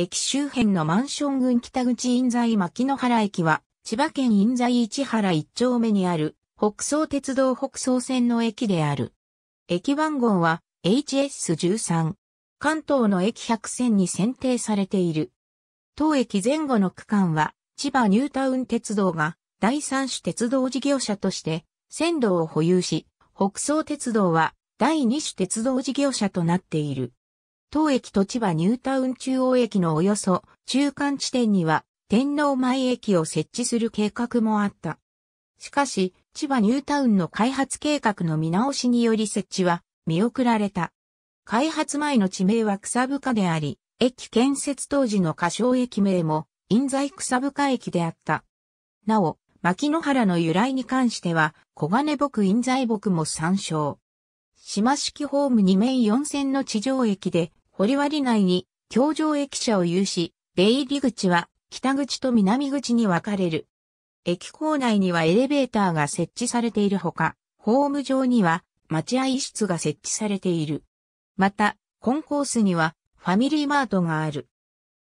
駅周辺のマンション群北口印西牧野原駅は、千葉県印西市原一丁目にある、北総鉄道北総線の駅である。駅番号は HS13。関東の駅100線に選定されている。当駅前後の区間は、千葉ニュータウン鉄道が第三種鉄道事業者として線路を保有し、北総鉄道は第二種鉄道事業者となっている。当駅と千葉ニュータウン中央駅のおよそ中間地点には天皇前駅を設置する計画もあった。しかし、千葉ニュータウンの開発計画の見直しにより設置は見送られた。開発前の地名は草深であり、駅建設当時の仮称駅名も、印西草深駅であった。なお、牧野原の由来に関しては、小金木印西木も参照。島式ホーム2面4線の地上駅で、堀割内に京城駅舎を有し、出入り口は北口と南口に分かれる。駅構内にはエレベーターが設置されているほか、ホーム上には待合室が設置されている。また、コンコースにはファミリーマートがある。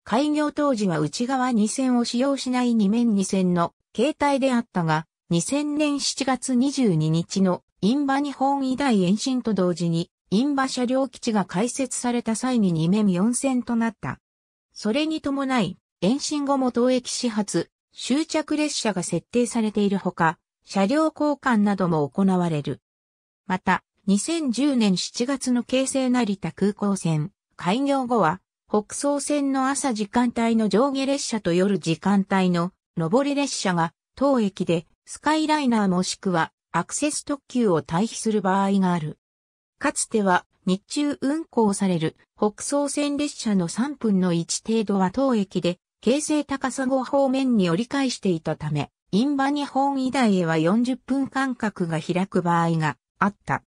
開業当時は内側2線を使用しない2面2線の携帯であったが、2000年7月22日のインバニホー医大延伸と同時に印馬車両基地が開設された際に2面4線となった。それに伴い、延伸後も当駅始発、終着列車が設定されているほか、車両交換なども行われる。また、2010年7月の京成成田空港線、開業後は、北総線の朝時間帯の上下列車と夜時間帯の上り列車が当駅でスカイライナーもしくはアクセス特急を退避する場合がある。かつては日中運行される北総線列車の3分の1程度は当駅で京成高砂方面に折り返していたため、インバ日本以大へは40分間隔が開く場合があった。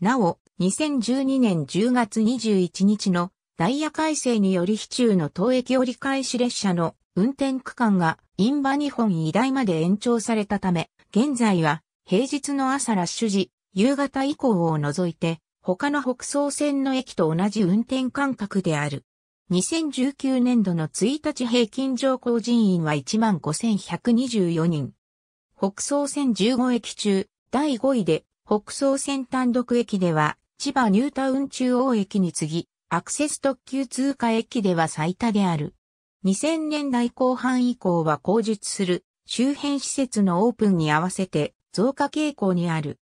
なお、2012年10月21日のダイヤ改正により市中の当駅折り返し列車の運転区間がインバ日本医大まで延長されたため、現在は平日の朝ラッシュ時、夕方以降を除いて、他の北総線の駅と同じ運転間隔である。2019年度の1日平均乗降人員は15,124人。北総線15駅中、第5位で、北総線単独駅では、千葉ニュータウン中央駅に次ぎ、アクセス特急通過駅では最多である。2000年代後半以降は工述する周辺施設のオープンに合わせて増加傾向にある。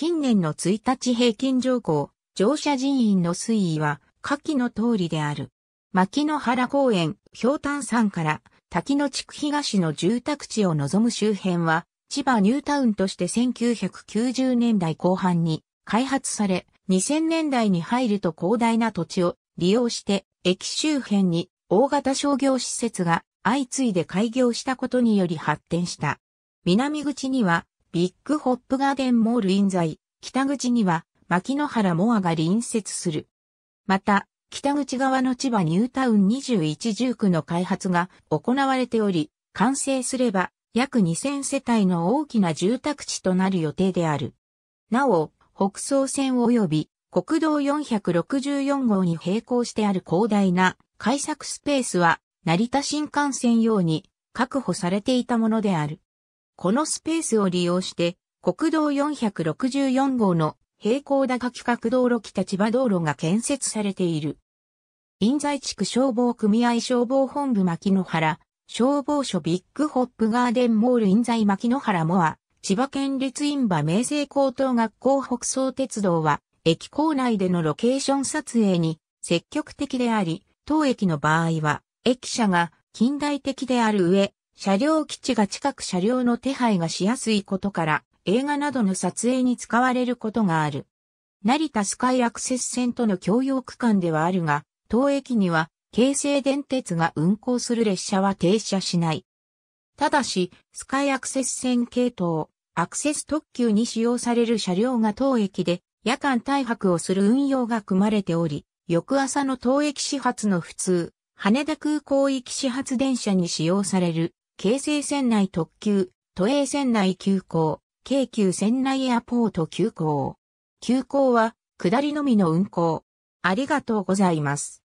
近年の1日平均乗降、乗車人員の推移は、下記の通りである。牧野原公園、氷炭山から滝野地区東の住宅地を望む周辺は、千葉ニュータウンとして1990年代後半に開発され、2000年代に入ると広大な土地を利用して、駅周辺に大型商業施設が相次いで開業したことにより発展した。南口にはビッグホップガーデンモール印在、北口には、牧野原モアが隣接する。また、北口側の千葉ニュータウン21住区の開発が行われており、完成すれば約2000世帯の大きな住宅地となる予定である。なお、北総線及び国道464号に並行してある広大な開削スペースは成田新幹線用に確保されていたものである。このスペースを利用して、国道464号の平行高企画道路北千葉道路が建設されている。印西地区消防組合消防本部牧野原、消防署ビッグホップガーデンモール印西牧野原モア、千葉県立印馬明星高等学校北総鉄道は、駅構内でのロケーション撮影に積極的であり、当駅の場合は、駅舎が近代的である上、車両基地が近く車両の手配がしやすいことから、映画などの撮影に使われることがある。成田スカイアクセス線との共用区間ではあるが、当駅には京成電鉄が運行する列車は停車しない。ただし、スカイアクセス線系統、アクセス特急に使用される車両が当駅で夜間退泊をする運用が組まれており、翌朝の当駅始発の普通、羽田空港行き始発電車に使用される京成線内特急、都営線内急行、京急線内エアポート急行。急行は、下りのみの運行。ありがとうございます。